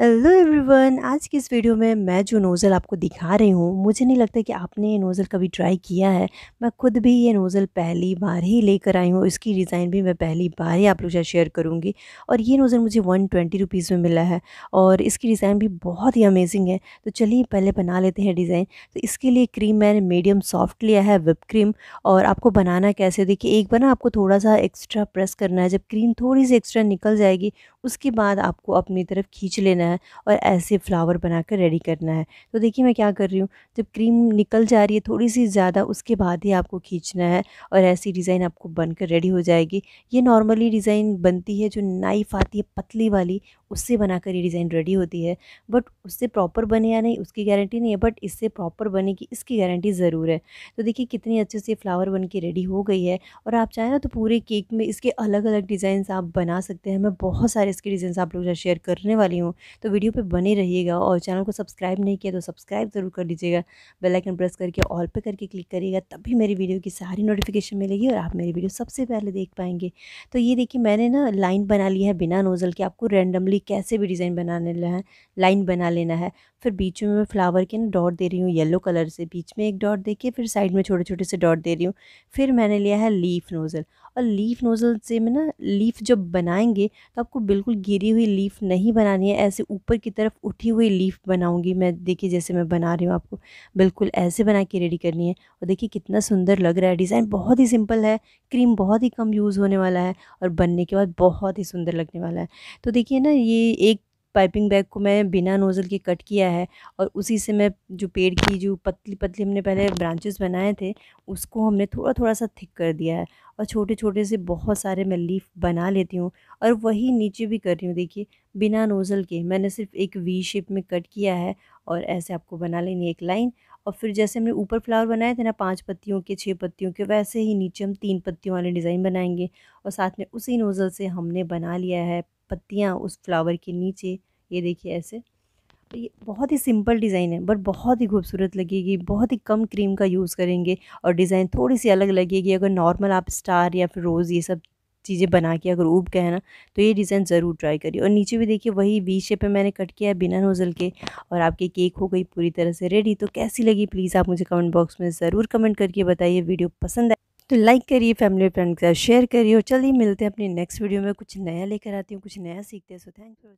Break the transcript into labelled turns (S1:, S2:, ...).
S1: hello everyone आज की इस वीडियो में मैं जो नोज़ल आपको दिखा रही हूँ मुझे नहीं लगता कि आपने ये नोज़ल कभी ट्राई किया है मैं खुद भी ये नोज़ल पहली बार ही लेकर आई हूँ इसकी डिज़ाइन भी मैं पहली बार ही आप लोग साथ शेयर करूँगी और ये नोज़ल मुझे वन ट्वेंटी रुपीज़ में मिला है और इसकी डिज़ाइन भी बहुत ही अमेजिंग है तो चलिए पहले बना लेते हैं डिज़ाइन तो इसके लिए क्रीम मैंने मीडियम सॉफ्ट लिया है विप क्रीम और आपको बनाना कैसे देखिए एक बार ना आपको थोड़ा सा एक्स्ट्रा प्रेस करना है जब क्रीम थोड़ी सी एक्स्ट्रा निकल जाएगी उसके बाद आपको अपनी तरफ खींच लेना लेना है और ऐसे फ्लावर बनाकर रेडी करना है तो देखिए मैं क्या कर रही हूँ जब क्रीम निकल जा रही है थोड़ी सी ज़्यादा उसके बाद ही आपको खींचना है और ऐसी डिज़ाइन आपको बनकर रेडी हो जाएगी ये नॉर्मली डिज़ाइन बनती है जो नाइफ आती है पतली वाली उससे बनाकर ये डिज़ाइन रेडी होती है बट उससे प्रॉपर बने या नहीं उसकी गारंटी नहीं है बट इससे प्रॉपर बनेगी इसकी गारंटी ज़रूर है तो देखिए कितनी अच्छे से फ्लावर बन के रेडी हो गई है और आप चाहें ना तो पूरे केक में इसके अलग अलग डिज़ाइंस आप बना सकते हैं मैं बहुत सारे इसके डिज़ाइन आप लोगों से शेयर करने वाली हूँ तो वीडियो पर बने रहिएगा और चैनल को सब्सक्राइब नहीं किया तो सब्सक्राइब ज़रूर कर दीजिएगा बेलाइकन प्रेस करके ऑल पे करके क्लिक करिएगा तभी मेरी वीडियो की सारी नोटिफिकेशन मिलेगी और आप मेरी वीडियो सबसे पहले देख पाएंगे तो ये देखिए मैंने ना लाइन बना ली है बिना नोज़ल के आपको रैंडमली कैसे भी डिज़ाइन बनाने लेना है लाइन बना लेना है फिर बीच में मैं फ्लावर के ना डॉट दे रही हूँ येलो कलर से बीच में एक डॉट दे के फिर साइड में छोटे छोटे से डॉट दे रही हूँ फिर मैंने लिया है लीफ नोज़ल और लीफ नोज़ल से मैं ना लीफ जब बनाएंगे तो आपको बिल्कुल गिरी हुई लीफ नहीं बनानी है ऐसे ऊपर की तरफ उठी हुई लीफ बनाऊँगी मैं देखिए जैसे मैं बना रही हूँ आपको बिल्कुल ऐसे बना के रेडी करनी है और देखिए कितना सुंदर लग रहा है डिज़ाइन बहुत ही सिंपल है क्रीम बहुत ही कम यूज़ होने वाला है और बनने के बाद बहुत ही सुंदर लगने वाला है तो देखिए ना ये एक पाइपिंग बैग को मैं बिना नोज़ल के कट किया है और उसी से मैं जो पेड़ की जो पतली पतली हमने पहले ब्रांचेस बनाए थे उसको हमने थोड़ा थोड़ा सा थिक कर दिया है और छोटे छोटे से बहुत सारे मैं लीफ बना लेती हूँ और वही नीचे भी कर रही हूँ देखिए बिना नोज़ल के मैंने सिर्फ एक वी शेप में कट किया है और ऐसे आपको बना लेनी एक लाइन और फिर जैसे हमने ऊपर फ्लावर बनाए थे ना पांच पत्तियों के छः पत्तियों के वैसे ही नीचे हम तीन पत्तियों वाले डिज़ाइन बनाएंगे और साथ में उसी नोज़ल से हमने बना लिया है पत्तियाँ उस फ्लावर के नीचे ये देखिए ऐसे ये बहुत ही सिंपल डिज़ाइन है बट बहुत ही खूबसूरत लगेगी बहुत ही कम क्रीम का यूज़ करेंगे और डिज़ाइन थोड़ी सी अलग लगेगी अगर नॉर्मल आप स्टार या फिर रोज़ ये सब चीज़ें बना के अगर ऊब गए हैं ना तो ये डिज़ाइन ज़रूर ट्राई करिए और नीचे भी देखिए वही वी शेप पे मैंने कट किया है बिना नोज़ल के और आपके केक हो गई पूरी तरह से रेडी तो कैसी लगी प्लीज़ आप मुझे कमेंट बॉक्स में ज़रूर कमेंट करके बताइए वीडियो पसंद आए तो लाइक करिए फैमिली फ्रेंड के साथ शेयर करिए और चलिए मिलते हैं अपने नेक्स्ट वीडियो में कुछ नया लेकर आती हूँ कुछ नया सीखते हैं सो थैंक यू